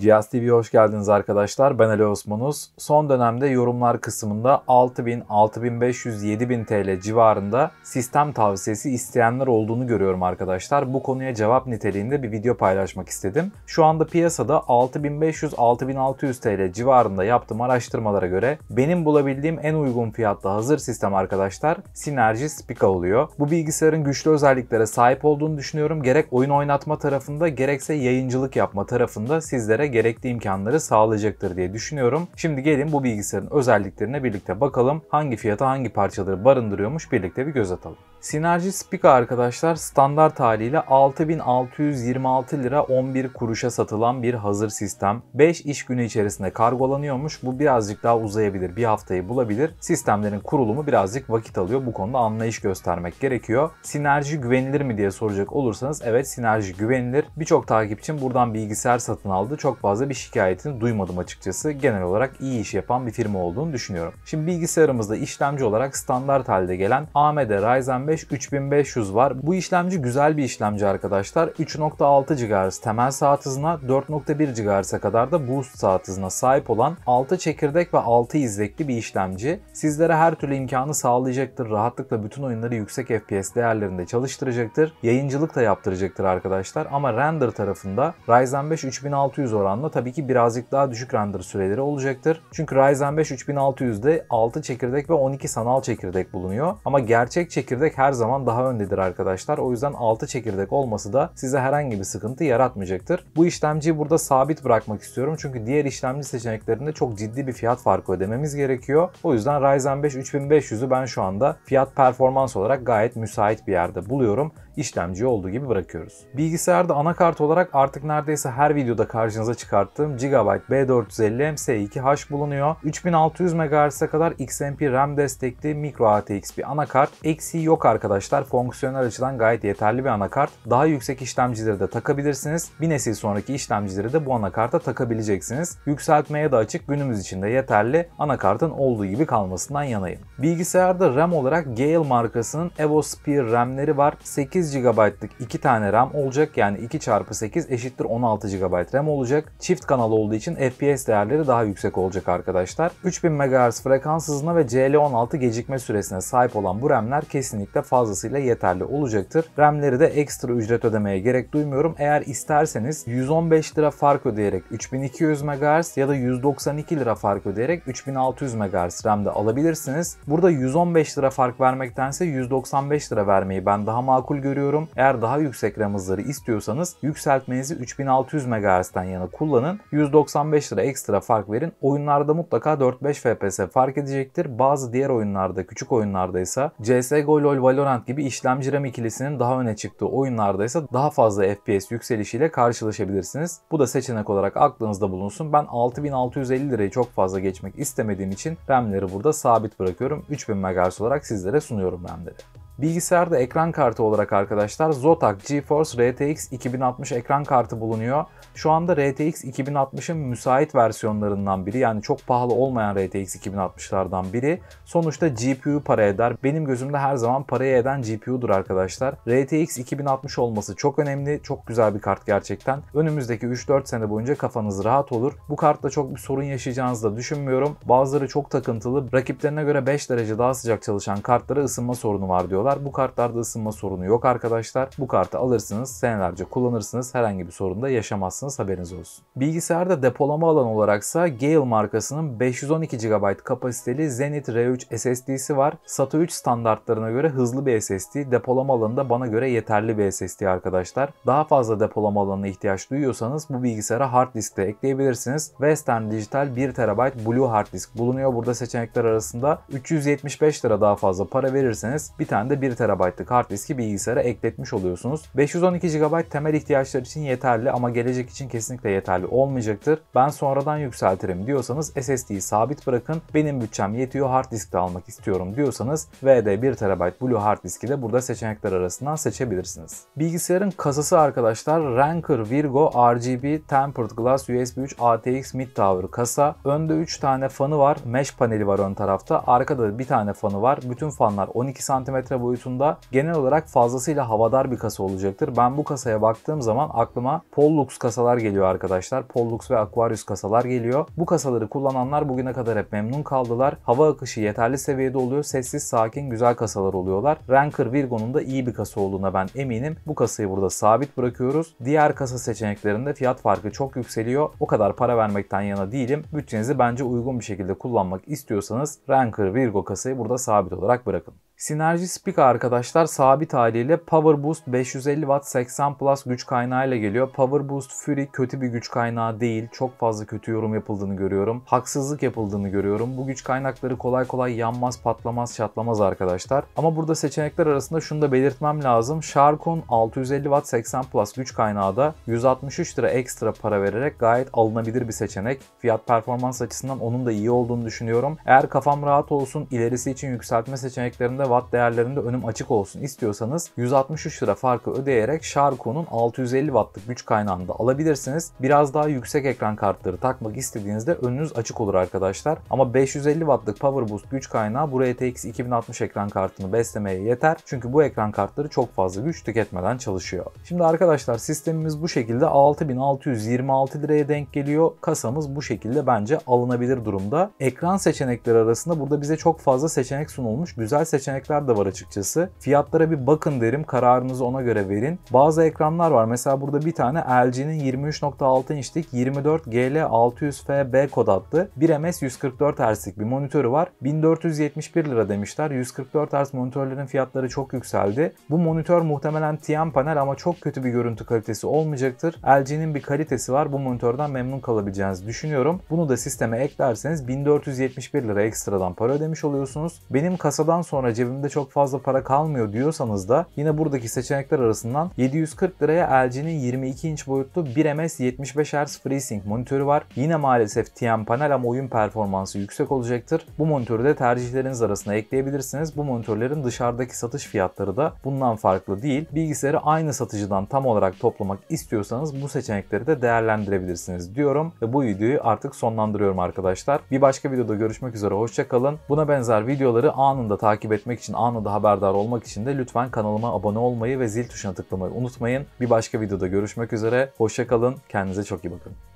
Cihaz TV'ye hoş geldiniz arkadaşlar. Ben Ali Osmanuz. Son dönemde yorumlar kısmında 6000, 6500, 7000 TL civarında sistem tavsiyesi isteyenler olduğunu görüyorum arkadaşlar. Bu konuya cevap niteliğinde bir video paylaşmak istedim. Şu anda piyasada 6500, 6600 TL civarında yaptığım araştırmalara göre benim bulabildiğim en uygun fiyatta hazır sistem arkadaşlar Synergy Spica oluyor. Bu bilgisayarın güçlü özelliklere sahip olduğunu düşünüyorum. Gerek oyun oynatma tarafında gerekse yayıncılık yapma tarafında sizlere sizlere gerekli imkanları sağlayacaktır diye düşünüyorum. Şimdi gelin bu bilgisayarın özelliklerine birlikte bakalım. Hangi fiyata hangi parçaları barındırıyormuş birlikte bir göz atalım. Sinerji Speaker arkadaşlar standart haliyle 6626 lira 11 kuruşa satılan bir hazır sistem. 5 iş günü içerisinde kargolanıyormuş. Bu birazcık daha uzayabilir. Bir haftayı bulabilir. Sistemlerin kurulumu birazcık vakit alıyor. Bu konuda anlayış göstermek gerekiyor. Sinerji güvenilir mi diye soracak olursanız evet Sinerji güvenilir. Birçok takipçim buradan bilgisayar satın aldı. Çok fazla bir şikayetini duymadım açıkçası. Genel olarak iyi iş yapan bir firma olduğunu düşünüyorum. Şimdi bilgisayarımızda işlemci olarak standart halde gelen AMD Ryzen 5 i 3500 var. Bu işlemci güzel bir işlemci arkadaşlar. 3.6 GHz temel saat hızına 4.1 GHz'e kadar da boost saat hızına sahip olan 6 çekirdek ve 6 izlekli bir işlemci. Sizlere her türlü imkanı sağlayacaktır. Rahatlıkla bütün oyunları yüksek FPS değerlerinde çalıştıracaktır. Yayıncılık da yaptıracaktır arkadaşlar. Ama render tarafında Ryzen 5 3600 oranla tabii ki birazcık daha düşük render süreleri olacaktır. Çünkü Ryzen 5 3600'de 6 çekirdek ve 12 sanal çekirdek bulunuyor. Ama gerçek çekirdek her zaman daha öndedir arkadaşlar. O yüzden 6 çekirdek olması da size herhangi bir sıkıntı yaratmayacaktır. Bu işlemciyi burada sabit bırakmak istiyorum. Çünkü diğer işlemci seçeneklerinde çok ciddi bir fiyat farkı ödememiz gerekiyor. O yüzden Ryzen 5 3500'ü ben şu anda fiyat performans olarak gayet müsait bir yerde buluyorum işlemci olduğu gibi bırakıyoruz. Bilgisayarda anakart olarak artık neredeyse her videoda karşınıza çıkarttığım Gigabyte B450 MC2H bulunuyor. 3600 MHz'e kadar XMP RAM destekli micro ATX bir anakart. Eksiği yok arkadaşlar. Fonksiyonel açıdan gayet yeterli bir anakart. Daha yüksek işlemcileri de takabilirsiniz. Bir nesil sonraki işlemcileri de bu anakarta takabileceksiniz. Yükseltmeye de açık günümüz için de yeterli. Anakartın olduğu gibi kalmasından yanayım. Bilgisayarda RAM olarak Gale markasının Evosphere RAM'leri var. 8 8 GB'lık 2 tane RAM olacak. Yani 2 çarpı 8 eşittir 16 GB RAM olacak. Çift kanal olduğu için FPS değerleri daha yüksek olacak arkadaşlar. 3000 MHz frekans hızına ve CL16 gecikme süresine sahip olan bu RAM'ler kesinlikle fazlasıyla yeterli olacaktır. RAM'leri de ekstra ücret ödemeye gerek duymuyorum. Eğer isterseniz 115 lira fark ödeyerek 3200 MHz ya da 192 lira fark ödeyerek 3600 MHz RAM'de alabilirsiniz. Burada 115 lira fark vermektense 195 lira vermeyi ben daha makul görüyorum görüyorum. Eğer daha yüksek RAM hızları istiyorsanız yükseltmenizi 3600 MHz'den yana kullanın. 195 lira ekstra fark verin. Oyunlarda mutlaka 4-5 FPS fark edecektir. Bazı diğer oyunlarda, küçük oyunlarda ise CSGO, LoL, Valorant gibi işlemci RAM ikilisinin daha öne çıktığı oyunlarda ise daha fazla FPS yükselişiyle karşılaşabilirsiniz. Bu da seçenek olarak aklınızda bulunsun. Ben 6650 lirayı çok fazla geçmek istemediğim için RAM'leri burada sabit bırakıyorum. 3000 MHz olarak sizlere sunuyorum RAM'leri. Bilgisayarda ekran kartı olarak arkadaşlar Zotac GeForce RTX 2060 ekran kartı bulunuyor. Şu anda RTX 2060'ın müsait versiyonlarından biri yani çok pahalı olmayan RTX 2060'lardan biri. Sonuçta GPU para eder. Benim gözümde her zaman paraya eden GPU'dur arkadaşlar. RTX 2060 olması çok önemli. Çok güzel bir kart gerçekten. Önümüzdeki 3-4 sene boyunca kafanız rahat olur. Bu kartla çok bir sorun yaşayacağınızı da düşünmüyorum. Bazıları çok takıntılı. Rakiplerine göre 5 derece daha sıcak çalışan kartlara ısınma sorunu var diyorlar ısınıyorlar. Bu kartlarda ısınma sorunu yok arkadaşlar. Bu kartı alırsınız, senelerce kullanırsınız. Herhangi bir sorun da yaşamazsınız haberiniz olsun. Bilgisayarda depolama alanı olaraksa Gale markasının 512 GB kapasiteli Zenith R3 SSD'si var. SATA 3 standartlarına göre hızlı bir SSD. Depolama alanında bana göre yeterli bir SSD arkadaşlar. Daha fazla depolama alanına ihtiyaç duyuyorsanız bu bilgisayara hard disk de ekleyebilirsiniz. Western Digital 1 TB Blue Hard Disk bulunuyor. Burada seçenekler arasında 375 lira daha fazla para verirseniz bir tane de sayede 1 TB'lık hard diski bilgisayara ekletmiş oluyorsunuz. 512 GB temel ihtiyaçlar için yeterli ama gelecek için kesinlikle yeterli olmayacaktır. Ben sonradan yükseltirim diyorsanız SSD'yi sabit bırakın. Benim bütçem yetiyor hard disk de almak istiyorum diyorsanız VD 1 TB Blue hard diski de burada seçenekler arasından seçebilirsiniz. Bilgisayarın kasası arkadaşlar Ranker Virgo RGB Tempered Glass USB 3 ATX Mid Tower kasa. Önde 3 tane fanı var. Mesh paneli var ön tarafta. Arkada bir tane fanı var. Bütün fanlar 12 cm boyutunda genel olarak fazlasıyla havadar bir kasa olacaktır. Ben bu kasaya baktığım zaman aklıma Pollux kasalar geliyor arkadaşlar. Pollux ve Aquarius kasalar geliyor. Bu kasaları kullananlar bugüne kadar hep memnun kaldılar. Hava akışı yeterli seviyede oluyor. Sessiz, sakin, güzel kasalar oluyorlar. Ranker Virgo'nun da iyi bir kasa olduğuna ben eminim. Bu kasayı burada sabit bırakıyoruz. Diğer kasa seçeneklerinde fiyat farkı çok yükseliyor. O kadar para vermekten yana değilim. Bütçenizi bence uygun bir şekilde kullanmak istiyorsanız Ranker Virgo kasayı burada sabit olarak bırakın. Synergy Speak arkadaşlar sabit haliyle Power Boost 550 Watt 80 Plus güç kaynağı ile geliyor. Power Boost Fury kötü bir güç kaynağı değil. Çok fazla kötü yorum yapıldığını görüyorum. Haksızlık yapıldığını görüyorum. Bu güç kaynakları kolay kolay yanmaz, patlamaz, çatlamaz arkadaşlar. Ama burada seçenekler arasında şunu da belirtmem lazım. Sharkon 650 Watt 80 Plus güç kaynağı da 163 lira ekstra para vererek gayet alınabilir bir seçenek. Fiyat performans açısından onun da iyi olduğunu düşünüyorum. Eğer kafam rahat olsun ilerisi için yükseltme seçeneklerinde watt değerlerinde önüm açık olsun istiyorsanız 163 lira farkı ödeyerek Sharko'nun 650 wattlık güç kaynağını alabilirsiniz. Biraz daha yüksek ekran kartları takmak istediğinizde önünüz açık olur arkadaşlar. Ama 550 wattlık Power Boost güç kaynağı bu RTX 2060 ekran kartını beslemeye yeter. Çünkü bu ekran kartları çok fazla güç tüketmeden çalışıyor. Şimdi arkadaşlar sistemimiz bu şekilde 6626 liraya denk geliyor. Kasamız bu şekilde bence alınabilir durumda. Ekran seçenekleri arasında burada bize çok fazla seçenek sunulmuş. Güzel seçenek seçenekler de var açıkçası. Fiyatlara bir bakın derim. Kararınızı ona göre verin. Bazı ekranlar var. Mesela burada bir tane LG'nin 23.6 inçlik 24 GL 600FB kod attı, 1 ms 144 Hz'lik bir monitörü var. 1471 lira demişler. 144 Hz monitörlerin fiyatları çok yükseldi. Bu monitör muhtemelen TN panel ama çok kötü bir görüntü kalitesi olmayacaktır. LG'nin bir kalitesi var. Bu monitörden memnun kalabileceğinizi düşünüyorum. Bunu da sisteme eklerseniz 1471 lira ekstradan para ödemiş oluyorsunuz. Benim kasadan sonra cebimde cebimde çok fazla para kalmıyor diyorsanız da yine buradaki seçenekler arasından 740 liraya LG'nin 22 inç boyutlu 1MS 75 Hz FreeSync monitörü var. Yine maalesef TN panel ama oyun performansı yüksek olacaktır. Bu monitörü de tercihleriniz arasına ekleyebilirsiniz. Bu monitörlerin dışarıdaki satış fiyatları da bundan farklı değil. Bilgisayarı aynı satıcıdan tam olarak toplamak istiyorsanız bu seçenekleri de değerlendirebilirsiniz diyorum ve bu videoyu artık sonlandırıyorum arkadaşlar. Bir başka videoda görüşmek üzere hoşçakalın. Buna benzer videoları anında takip etmek görmek için anında haberdar olmak için de lütfen kanalıma abone olmayı ve zil tuşuna tıklamayı unutmayın. Bir başka videoda görüşmek üzere. Hoşçakalın. Kendinize çok iyi bakın.